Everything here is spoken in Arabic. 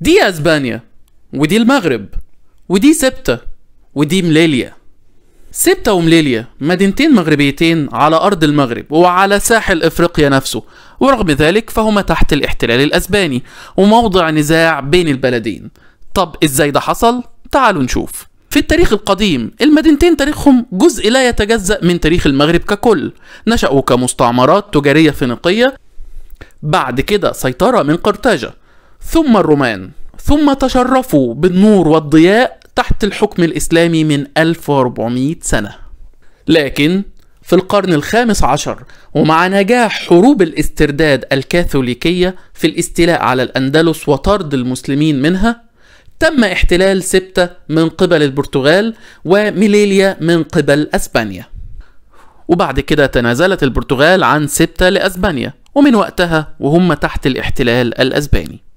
دي اسبانيا ودي المغرب ودي سبتة ودي مليليا سبتة ومليليا مدينتين مغربيتين على أرض المغرب وعلى ساحل إفريقيا نفسه ورغم ذلك فهما تحت الاحتلال الأسباني وموضع نزاع بين البلدين طب إزاي ده حصل؟ تعالوا نشوف في التاريخ القديم المدينتين تاريخهم جزء لا يتجزأ من تاريخ المغرب ككل نشأوا كمستعمرات تجارية فينيقية بعد كده سيطرة من قرطاجة ثم الرومان ثم تشرفوا بالنور والضياء تحت الحكم الإسلامي من 1400 سنة لكن في القرن الخامس عشر ومع نجاح حروب الاسترداد الكاثوليكية في الاستيلاء على الأندلس وطرد المسلمين منها تم احتلال سبتة من قبل البرتغال وميليليا من قبل أسبانيا وبعد كده تنازلت البرتغال عن سبتة لأسبانيا ومن وقتها وهم تحت الاحتلال الأسباني